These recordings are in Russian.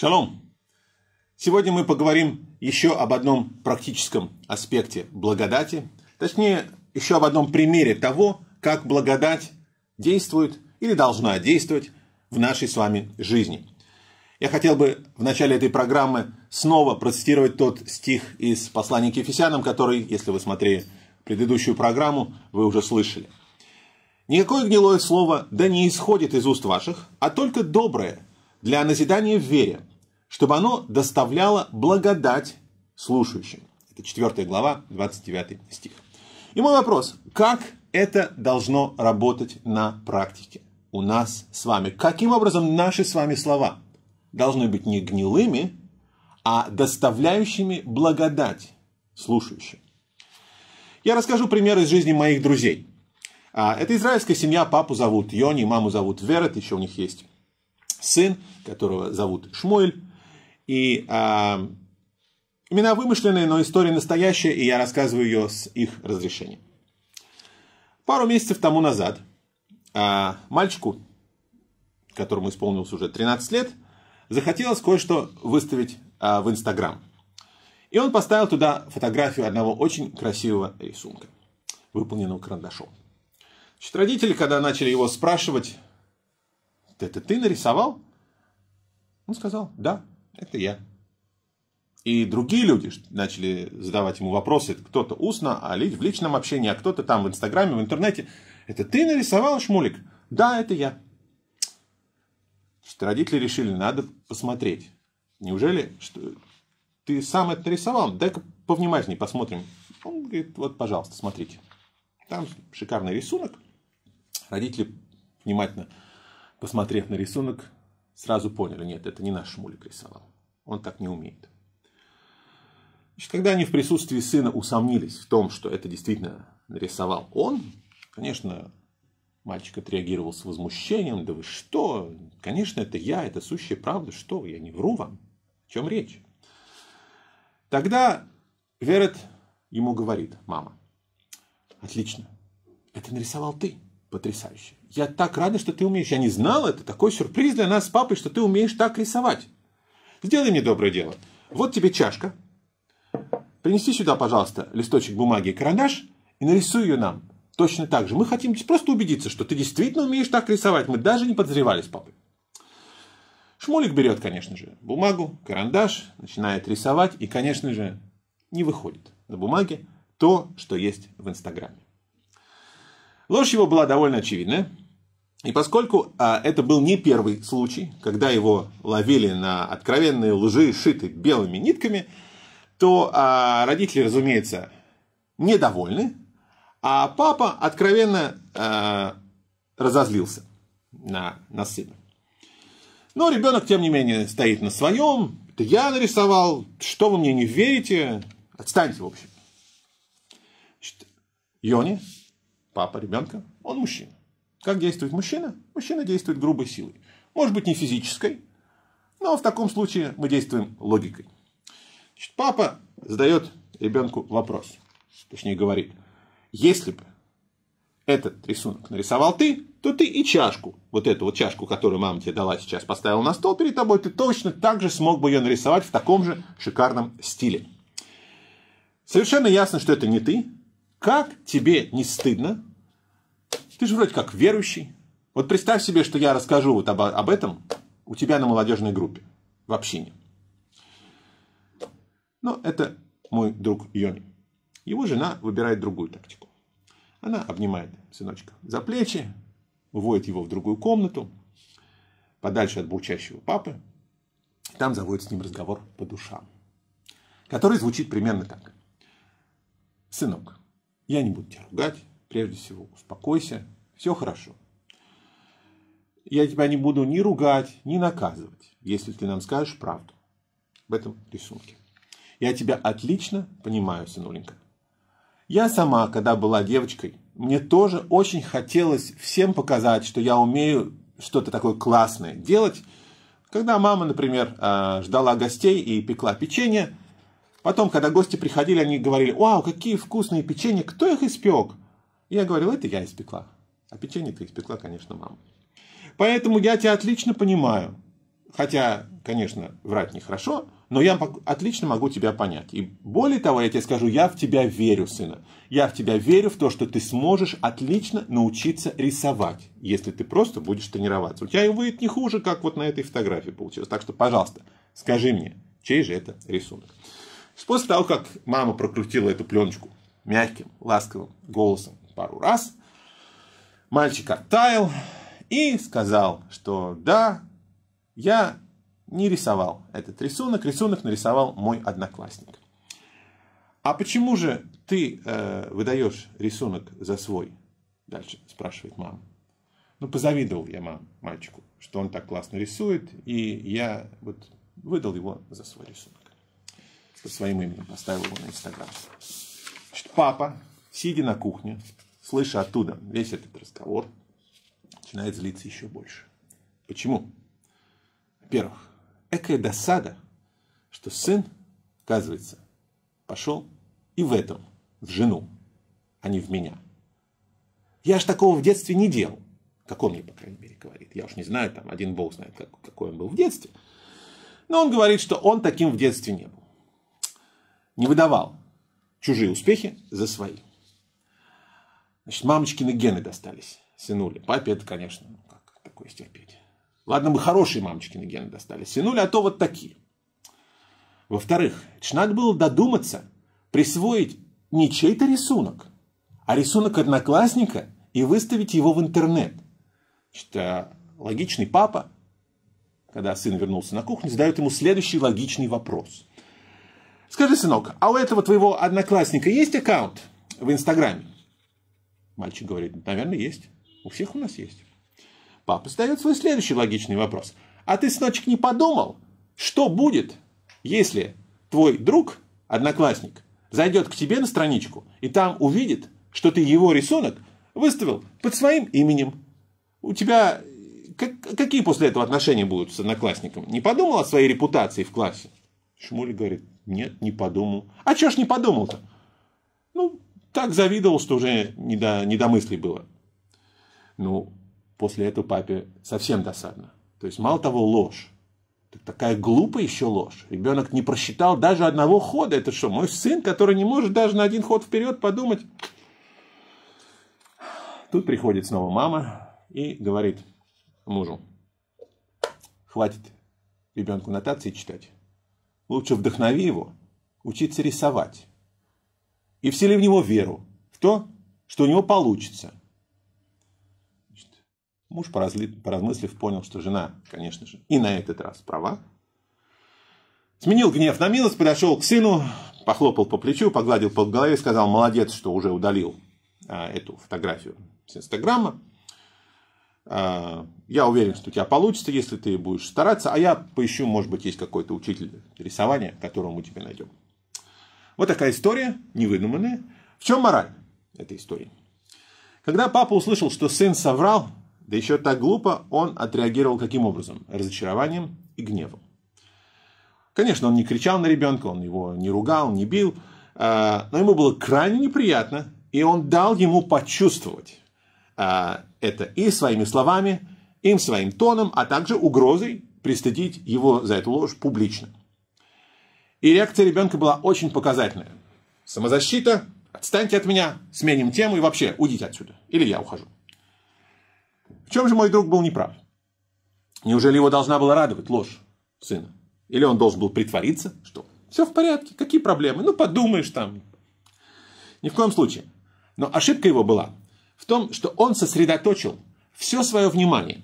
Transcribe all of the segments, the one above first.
Шалом! Сегодня мы поговорим еще об одном практическом аспекте благодати, точнее, еще об одном примере того, как благодать действует или должна действовать в нашей с вами жизни. Я хотел бы в начале этой программы снова процитировать тот стих из послания к Ефесянам, который, если вы смотрели предыдущую программу, вы уже слышали. «Никакое гнилое слово да не исходит из уст ваших, а только доброе, для назидания в вере, чтобы оно доставляло благодать слушающим. Это 4 глава, 29 стих. И мой вопрос, как это должно работать на практике у нас с вами? Каким образом наши с вами слова должны быть не гнилыми, а доставляющими благодать слушающим? Я расскажу пример из жизни моих друзей. А, это израильская семья, папу зовут Йони, маму зовут Верет, еще у них есть сын, которого зовут Шмуэль и а, имена вымышленные, но история настоящая, и я рассказываю ее с их разрешения. Пару месяцев тому назад а, мальчику, которому исполнилось уже 13 лет, захотелось кое-что выставить а, в Инстаграм. И он поставил туда фотографию одного очень красивого рисунка, выполненного карандашом. Значит, родители, когда начали его спрашивать, это ты нарисовал? Он сказал, да. Это я. И другие люди начали задавать ему вопросы, кто-то устно, а в личном общении, а кто-то там в Инстаграме, в интернете. Это ты нарисовал шмулик? Да, это я. Что родители решили, надо посмотреть. Неужели что, ты сам это нарисовал? Дай-ка повнимательнее посмотрим. Он говорит, вот, пожалуйста, смотрите. Там шикарный рисунок. Родители, внимательно посмотрев на рисунок, сразу поняли, нет, это не наш Шмулик рисовал. Он так не умеет. Значит, когда они в присутствии сына усомнились в том, что это действительно нарисовал он, конечно, мальчик отреагировал с возмущением. Да вы что? Конечно, это я, это сущая правда. Что? Я не вру вам. О чем речь? Тогда Верет ему говорит, мама, отлично, это нарисовал ты, потрясающе я так рада, что ты умеешь. Я не знала, это такой сюрприз для нас с папой, что ты умеешь так рисовать. Сделай мне доброе дело. Вот тебе чашка. Принеси сюда, пожалуйста, листочек бумаги и карандаш и нарисуй ее нам. Точно так же. Мы хотим просто убедиться, что ты действительно умеешь так рисовать. Мы даже не подозревали с папой. Шмулик берет, конечно же, бумагу, карандаш, начинает рисовать и, конечно же, не выходит на бумаге то, что есть в Инстаграме. Ложь его была довольно очевидная. И поскольку а, это был не первый случай, когда его ловили на откровенные лжи, шиты белыми нитками, то а, родители, разумеется, недовольны, а папа откровенно а, разозлился на, на сына. Но ребенок, тем не менее, стоит на своем. Это я нарисовал, что вы мне не верите? Отстаньте, в общем. Значит, Йони папа ребенка, он мужчина. Как действует мужчина? Мужчина действует грубой силой. Может быть, не физической, но в таком случае мы действуем логикой. Значит, папа задает ребенку вопрос, точнее говорит, если бы этот рисунок нарисовал ты, то ты и чашку, вот эту вот чашку, которую мама тебе дала сейчас, поставила на стол перед тобой, ты точно так же смог бы ее нарисовать в таком же шикарном стиле. Совершенно ясно, что это не ты, как тебе не стыдно? Ты же вроде как верующий. Вот представь себе, что я расскажу вот об, об этом у тебя на молодежной группе в общине. Но ну, это мой друг Йони. Его жена выбирает другую тактику. Она обнимает сыночка за плечи, уводит его в другую комнату, подальше от бурчащего папы. Там заводит с ним разговор по душам, который звучит примерно так. Сынок, я не буду тебя ругать, прежде всего, успокойся, все хорошо. Я тебя не буду ни ругать, ни наказывать, если ты нам скажешь правду в этом рисунке. Я тебя отлично понимаю, сынуленька. Я сама, когда была девочкой, мне тоже очень хотелось всем показать, что я умею что-то такое классное делать. Когда мама, например, а, ждала гостей и пекла печенье – Потом, когда гости приходили, они говорили, «Вау, какие вкусные печенья! Кто их испек?» Я говорил, «Это я испекла». А печенье-то испекла, конечно, мама. Поэтому я тебя отлично понимаю. Хотя, конечно, врать нехорошо, но я отлично могу тебя понять. И более того, я тебе скажу, я в тебя верю, сына. Я в тебя верю в то, что ты сможешь отлично научиться рисовать, если ты просто будешь тренироваться. У тебя и выйдет не хуже, как вот на этой фотографии получилось. Так что, пожалуйста, скажи мне, чей же это рисунок. После того, как мама прокрутила эту пленочку мягким, ласковым голосом пару раз, мальчик оттаял и сказал, что да, я не рисовал этот рисунок, рисунок нарисовал мой одноклассник. А почему же ты э, выдаешь рисунок за свой? Дальше спрашивает мама. Ну, позавидовал я мам, мальчику, что он так классно рисует, и я вот выдал его за свой рисунок под своим именем, поставил его на Инстаграм. Значит, папа, сидя на кухне, слыша оттуда весь этот разговор, начинает злиться еще больше. Почему? Во-первых, экая досада, что сын, оказывается, пошел и в этом, в жену, а не в меня. Я ж такого в детстве не делал. Как он мне, по крайней мере, говорит. Я уж не знаю, там один бог знает, как, какой он был в детстве. Но он говорит, что он таким в детстве не был не выдавал чужие успехи за свои. Значит, мамочкины гены достались сынули. Папе это, конечно, ну, как такое стерпеть. Ладно, мы хорошие мамочкины гены достались сынули, а то вот такие. Во-вторых, надо было додуматься присвоить не чей-то рисунок, а рисунок одноклассника и выставить его в интернет. Значит, а логичный папа, когда сын вернулся на кухню, задает ему следующий логичный вопрос – Скажи, сынок, а у этого твоего одноклассника есть аккаунт в Инстаграме? Мальчик говорит, наверное, есть. У всех у нас есть. Папа задает свой следующий логичный вопрос. А ты, сыночек, не подумал, что будет, если твой друг, одноклассник, зайдет к тебе на страничку и там увидит, что ты его рисунок выставил под своим именем. У тебя какие после этого отношения будут с одноклассником? Не подумал о своей репутации в классе? Шмуль говорит, нет, не подумал. А чё ж не подумал-то? Ну, так завидовал, что уже не до, не до мыслей было. Ну, после этого папе совсем досадно. То есть, мало того, ложь. Так такая глупая еще ложь. Ребенок не просчитал даже одного хода. Это что, мой сын, который не может даже на один ход вперед подумать? Тут приходит снова мама и говорит мужу, хватит ребенку нотации читать лучше вдохнови его учиться рисовать. И всели в него веру в то, что у него получится. Значит, муж, поразмыслив, понял, что жена, конечно же, и на этот раз права. Сменил гнев на милость, подошел к сыну, похлопал по плечу, погладил по голове сказал, молодец, что уже удалил а, эту фотографию с Инстаграма. А, я уверен, что у тебя получится, если ты будешь стараться. А я поищу, может быть, есть какой-то учитель рисования, которого мы тебе найдем. Вот такая история, невыдуманная. В чем мораль этой истории? Когда папа услышал, что сын соврал, да еще так глупо, он отреагировал каким образом? Разочарованием и гневом. Конечно, он не кричал на ребенка, он его не ругал, не бил, а, но ему было крайне неприятно, и он дал ему почувствовать, а, это и своими словами, им своим тоном, а также угрозой пристыдить его за эту ложь публично. И реакция ребенка была очень показательная. Самозащита, отстаньте от меня, сменим тему и вообще уйдите отсюда. Или я ухожу. В чем же мой друг был неправ? Неужели его должна была радовать ложь сына? Или он должен был притвориться, что все в порядке, какие проблемы, ну подумаешь там. Ни в коем случае. Но ошибка его была в том, что он сосредоточил все свое внимание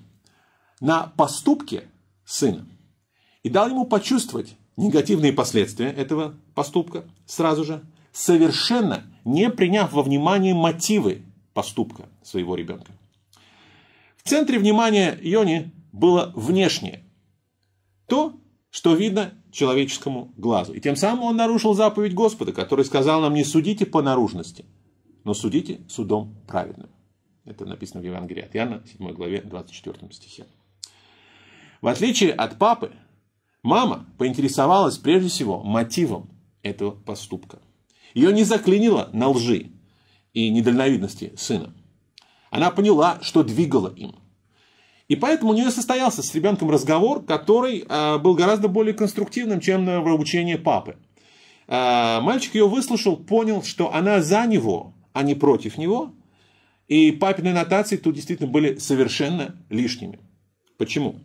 на поступке сына и дал ему почувствовать негативные последствия этого поступка сразу же, совершенно не приняв во внимание мотивы поступка своего ребенка. В центре внимания Йони было внешнее. То, что видно человеческому глазу. И тем самым он нарушил заповедь Господа, который сказал нам «не судите по наружности» но судите судом праведным. Это написано в Евангелии от Иоанна, 7 главе, 24 стихе. В отличие от папы, мама поинтересовалась прежде всего мотивом этого поступка. Ее не заклинило на лжи и недальновидности сына. Она поняла, что двигало им. И поэтому у нее состоялся с ребенком разговор, который э, был гораздо более конструктивным, чем на э, обучение папы. Э, мальчик ее выслушал, понял, что она за него, а не против него. И папины нотации тут действительно были совершенно лишними. Почему?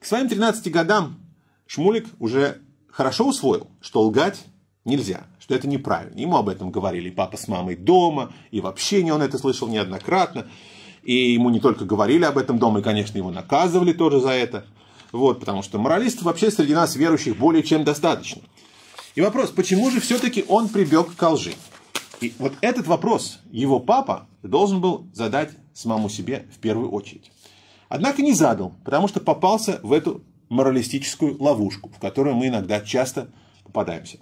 К своим 13 годам Шмулик уже хорошо усвоил, что лгать нельзя, что это неправильно. Ему об этом говорили и папа с мамой дома, и вообще не он это слышал неоднократно. И ему не только говорили об этом дома, и, конечно, его наказывали тоже за это. Вот, потому что моралистов вообще среди нас верующих более чем достаточно. И вопрос, почему же все-таки он прибег к лжи? И вот этот вопрос его папа должен был задать самому себе в первую очередь. Однако не задал, потому что попался в эту моралистическую ловушку, в которую мы иногда часто попадаемся.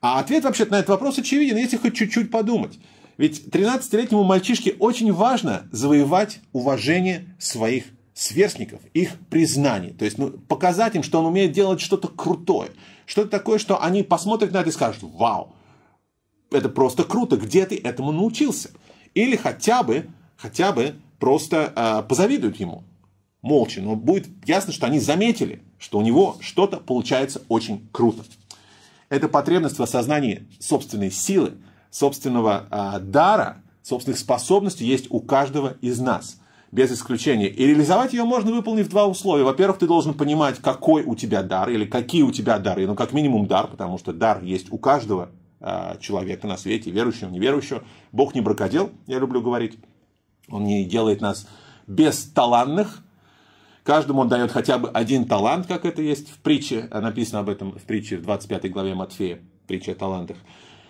А ответ вообще на этот вопрос очевиден, если хоть чуть-чуть подумать. Ведь 13-летнему мальчишке очень важно завоевать уважение своих сверстников, их признание. То есть ну, показать им, что он умеет делать что-то крутое, что-то такое, что они посмотрят на это и скажут «Вау!» Это просто круто. Где ты этому научился? Или хотя бы, хотя бы просто э, позавидуют ему молча. Но будет ясно, что они заметили, что у него что-то получается очень круто. Это потребность в осознании собственной силы, собственного э, дара, собственных способностей есть у каждого из нас, без исключения. И реализовать ее можно, выполнив два условия. Во-первых, ты должен понимать, какой у тебя дар или какие у тебя дары, ну как минимум дар, потому что дар есть у каждого а, человека на свете, верующего, неверующего. Бог не бракодел, я люблю говорить. Он не делает нас бесталанных. Каждому он дает хотя бы один талант, как это есть в притче. Написано об этом в притче в 25 главе Матфея, притча о талантах.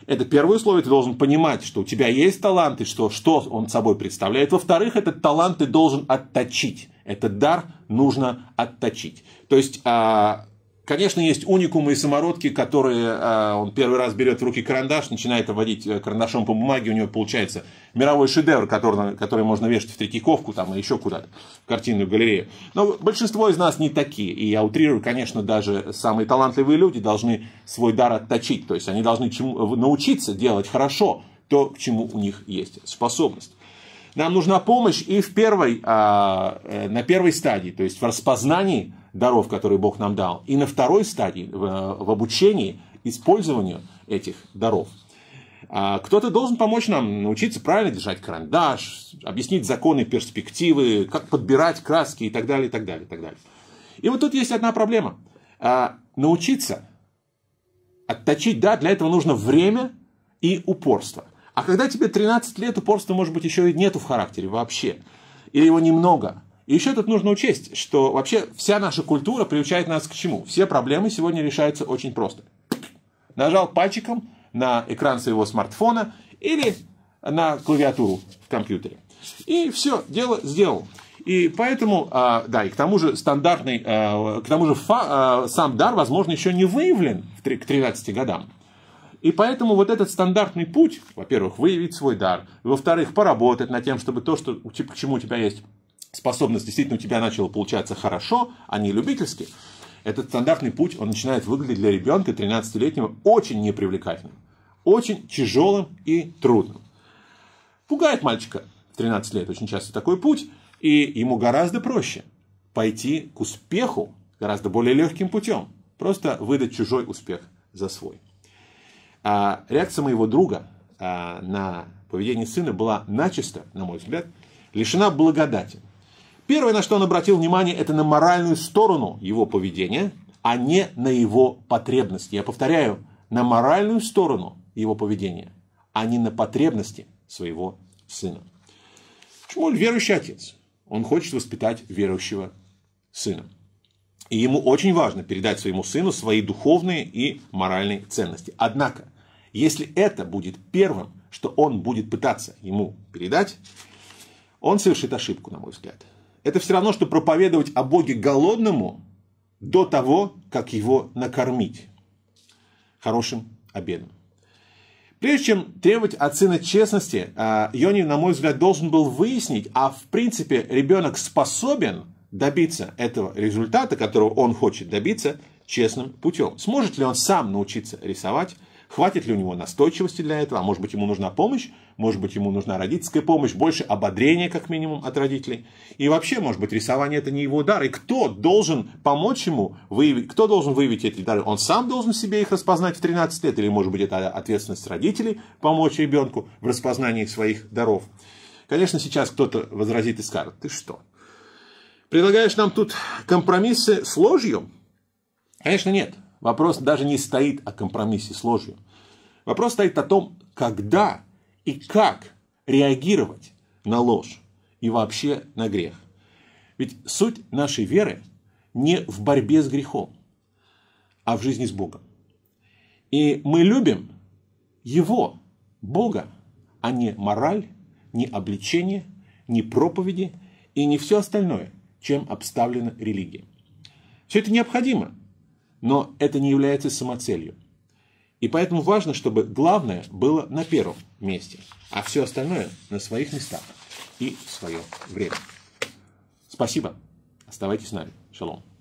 Это первое условие, ты должен понимать, что у тебя есть талант и что, что он собой представляет. Во-вторых, этот талант ты должен отточить. Этот дар нужно отточить. То есть, а, Конечно, есть уникумы и самородки, которые э, он первый раз берет в руки карандаш, начинает водить э, карандашом по бумаге, у него получается мировой шедевр, который, который можно вешать в Третьяковку там, и еще куда-то, в картинную галерею. Но большинство из нас не такие. И я утрирую, конечно, даже самые талантливые люди должны свой дар отточить. То есть они должны чему, э, научиться делать хорошо то, к чему у них есть способность. Нам нужна помощь и в первой, а, на первой стадии, то есть в распознании даров, которые Бог нам дал, и на второй стадии в, в обучении использованию этих даров. А, кто-то должен помочь нам научиться правильно держать карандаш, объяснить законы перспективы, как подбирать краски и так далее, и так далее, и так далее. И вот тут есть одна проблема. А, научиться отточить, да, для этого нужно время и упорство. А когда тебе 13 лет, упорства, может быть, еще и нету в характере вообще. Или его немного. И еще тут нужно учесть, что вообще вся наша культура приучает нас к чему? Все проблемы сегодня решаются очень просто. Нажал пальчиком на экран своего смартфона или на клавиатуру в компьютере. И все, дело сделал. И поэтому, а, да, и к тому же стандартный, а, к тому же фа, а, сам дар, возможно, еще не выявлен к 13 годам. И поэтому вот этот стандартный путь, во-первых, выявить свой дар, во-вторых, поработать над тем, чтобы то, что, к чему у тебя есть способность действительно у тебя начала получаться хорошо, а не любительски, этот стандартный путь, он начинает выглядеть для ребенка 13-летнего очень непривлекательным, очень тяжелым и трудным. Пугает мальчика в 13 лет очень часто такой путь, и ему гораздо проще пойти к успеху гораздо более легким путем, просто выдать чужой успех за свой. А, реакция моего друга а, на поведение сына была начисто, на мой взгляд, лишена благодати – Первое, на что он обратил внимание, это на моральную сторону его поведения, а не на его потребности. Я повторяю, на моральную сторону его поведения, а не на потребности своего сына. Шмуль верующий отец. Он хочет воспитать верующего сына. И ему очень важно передать своему сыну свои духовные и моральные ценности. Однако, если это будет первым, что он будет пытаться ему передать, он совершит ошибку, на мой взгляд. Это все равно, что проповедовать о Боге голодному до того, как его накормить хорошим обедом. Прежде чем требовать от сына честности, а, Йони, на мой взгляд, должен был выяснить, а в принципе ребенок способен добиться этого результата, которого он хочет добиться, честным путем. Сможет ли он сам научиться рисовать Хватит ли у него настойчивости для этого? А может быть, ему нужна помощь? Может быть, ему нужна родительская помощь? Больше ободрения, как минимум, от родителей? И вообще, может быть, рисование – это не его дар. И кто должен помочь ему? Выявить, кто должен выявить эти дары? Он сам должен себе их распознать в 13 лет? Или, может быть, это ответственность родителей помочь ребенку в распознании своих даров? Конечно, сейчас кто-то возразит и скажет, ты что? Предлагаешь нам тут компромиссы с ложью? Конечно, нет. Вопрос даже не стоит о компромиссе с ложью. Вопрос стоит о том, когда и как реагировать на ложь и вообще на грех. Ведь суть нашей веры не в борьбе с грехом, а в жизни с Богом. И мы любим Его, Бога, а не мораль, не обличение, не проповеди и не все остальное, чем обставлена религия. Все это необходимо, но это не является самоцелью. И поэтому важно, чтобы главное было на первом месте, а все остальное на своих местах и в свое время. Спасибо. Оставайтесь с нами. Шалом.